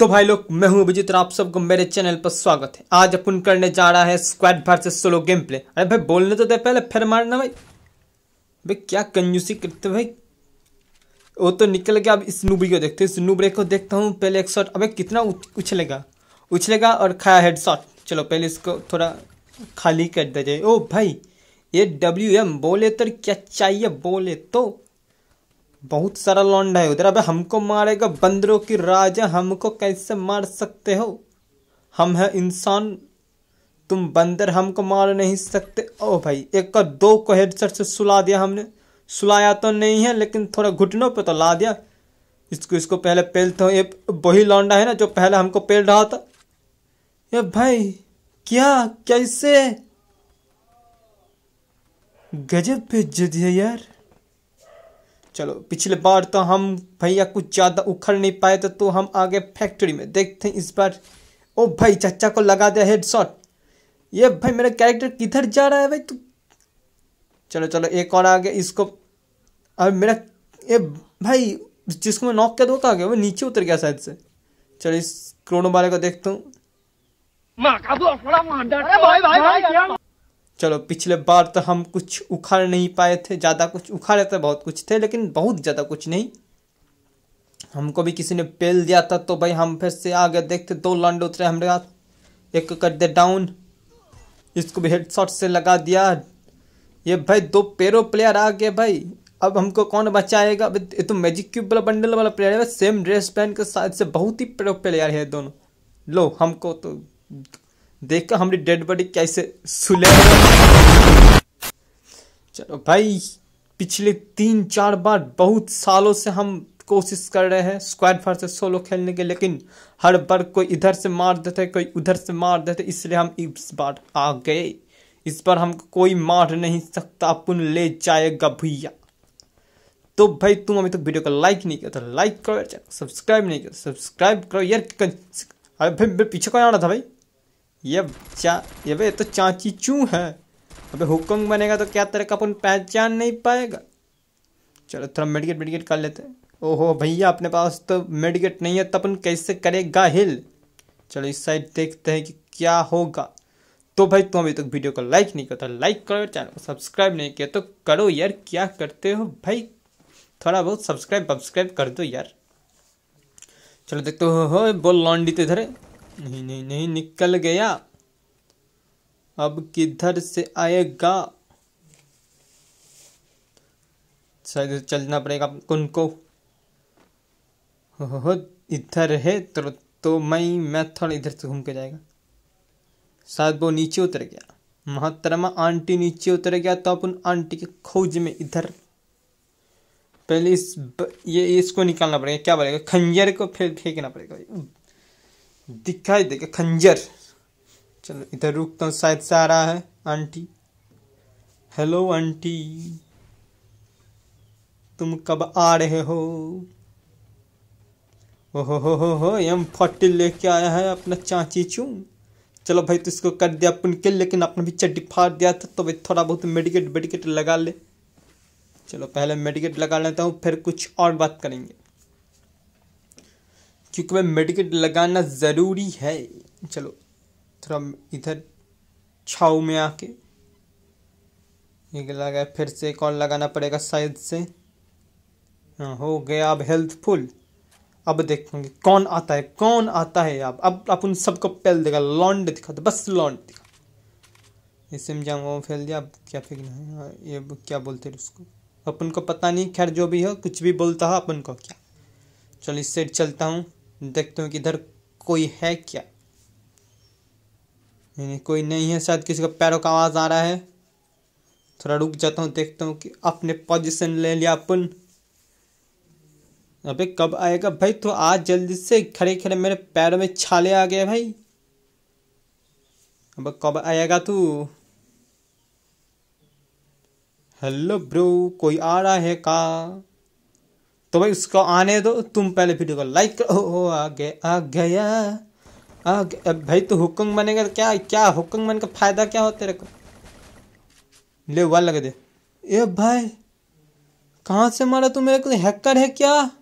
तो भाई लोग मैं हूं अभिजीत और आप सबको मेरे चैनल पर स्वागत है आज अपन करने जा रहा है squad versus solo game play अरे भाई बोलने तो दे पहले फिर मारना भाई भाई क्या कंजूसी करते भाई वो तो निकल गया अब इस नूबी को देखते इस नूबरे को देखता हूँ पहले एक शॉट अबे कितना उछलेगा उछलेगा और खाया हेड शॉट चलो पहले इसको थोड़ा खाली कर दे जाए ओ भाई ये डब्ल्यू एम बोले तो क्या चाहिए बोले तो बहुत सारा लौंडा है उधर अबे हमको मारेगा बंदरों की राजा हमको कैसे मार सकते हो हम है इंसान तुम बंदर हमको मार नहीं सकते ओ भाई एक का दो को हेडसेट से सुला दिया हमने सुलाया तो नहीं है लेकिन थोड़ा घुटनों पे तो ला दिया इसको इसको पहले पेल तो ये वही लौंडा है ना जो पहले हमको पेल रहा था ये भाई क्या कैसे गजब बेज्जत है यार चलो पिछले बार तो हम भैया कुछ ज़्यादा उखड़ नहीं पाए थे तो हम आगे फैक्ट्री में देखते हैं इस बार ओ भाई चचा को लगा दिया हेड शॉट ये भाई मेरा कैरेक्टर किधर जा रहा है भाई तू चलो चलो एक और आगे इसको अब मेरा ये भाई जिसको मैं नॉक कर दो कहा गया वो नीचे उतर गया शायद से चलो इस क्रोनो बारे को देखता हूँ चलो पिछले बार तो हम कुछ उखाड़ नहीं पाए थे ज़्यादा कुछ उखाड़े थे तो बहुत कुछ थे लेकिन बहुत ज़्यादा कुछ नहीं हमको भी किसी ने पेल दिया था तो भाई हम फिर से आगे देखते दो लंड उतरे हमारे हाथ एक कर दे डाउन इसको भी हेडशॉट से लगा दिया ये भाई दो पेरो प्लेयर आ गए भाई अब हमको कौन बचाएगा ये तो मैजिक क्यूब वाला बंडल वाला प्लेयर है सेम ड्रेस पहन के साथ से बहुत ही पेरो प्लेयर है दोनों लो हमको तो देखा हमारी डेड बॉडी कैसे सुले चलो भाई पिछले तीन चार बार बहुत सालों से हम कोशिश कर रहे हैं स्क्वाड से सोलो खेलने के लेकिन हर बार कोई इधर से मार देते कोई उधर से मार देते इसलिए हम इस बार आ गए इस बार हम कोई मार नहीं सकता अपन ले जाएगा भैया तो भाई तुम अभी तक तो वीडियो को लाइक नहीं किया तो लाइक करो सब्सक्राइब नहीं किया सब्सक्राइब तो करो यार अरे भाई मेरे पीछे कौन आ रहा था भाई ये चा ये तो चाची चू है अबे हुक्म बनेगा तो क्या तरह का अपन पहचान नहीं पाएगा चलो थोड़ा मेडिकेट मेडिकेट कर लेते ओहो भैया अपने पास तो मेडिकेट नहीं है तो अपन कैसे करेगा हिल चलो इस साइड देखते हैं कि क्या होगा तो भाई तुम अभी तक तो वीडियो को लाइक नहीं करता तो लाइक करो चैनल को सब्सक्राइब नहीं किया तो करो यार क्या करते हो भाई थोड़ा बहुत सब्सक्राइब वब्सक्राइब कर दो यार चलो देखते हो, बोल लॉन्डी तो इधर नहीं नहीं नहीं निकल गया अब किधर से आएगा चलना पड़ेगा उनको हो इधर है तो तो मैं थोड़ा इधर से घूम के जाएगा शायद वो नीचे उतर गया महात्रमा आंटी नीचे उतर गया तो अपन आंटी के खोज में इधर पहले इस ब, ये इसको निकालना पड़ेगा क्या पड़ेगा खंजर को फिर फेंकना पड़ेगा दिखाई देगा खंजर चलो इधर रुकता हूँ शायद से आ रहा है आंटी हेलो आंटी तुम कब आ रहे हो ओहो हो हो हो एम फोर्टी लेके आया है अपना चाची चू चलो भाई तो इसको कर दिया अपन के लेकिन अपने भी चड्डी फाड़ दिया था तो भाई थोड़ा बहुत मेडिकेट वेडिकेट लगा ले चलो पहले मेडिकेट लगा लेता हूँ फिर कुछ और बात करेंगे क्योंकि भाई मेडिकेट लगाना ज़रूरी है चलो थोड़ा इधर छाव में आके ये लगा फिर से कॉल लगाना पड़ेगा शायद से हाँ हो गया अब हेल्थफुल अब देखेंगे कौन आता है कौन आता है आप अब आप उन सबको फैल देगा लॉन्ड दिखा दो बस लॉन्ड दिखा इसे में जाऊँगा वो फैल दिया अब क्या फेंकना है हाँ, ये क्या बोलते हैं उसको अपन को पता नहीं खैर जो भी हो कुछ भी बोलता है अपन को क्या चलो साइड चलता हूँ देखते हूँ कि इधर कोई है क्या नहीं कोई नहीं है शायद किसी का पैरों का आवाज़ आ रहा है थोड़ा रुक जाता हूँ देखता हूँ कि अपने पोजीशन ले लिया अपन अबे कब आएगा भाई तो आज जल्दी से खड़े खड़े मेरे पैरों में छाले आ गए भाई अबे कब आएगा तू हेलो ब्रो कोई आ रहा है का तो भाई उसको आने दो तुम पहले वीडियो को लाइक करो आगे आ गया आ गया भाई तो हुकंग बनेगा क्या क्या हुकंग बन का फायदा क्या हो तेरे को ले वाल लग दे ए भाई कहाँ से मारा तू मेरे को हैकर है क्या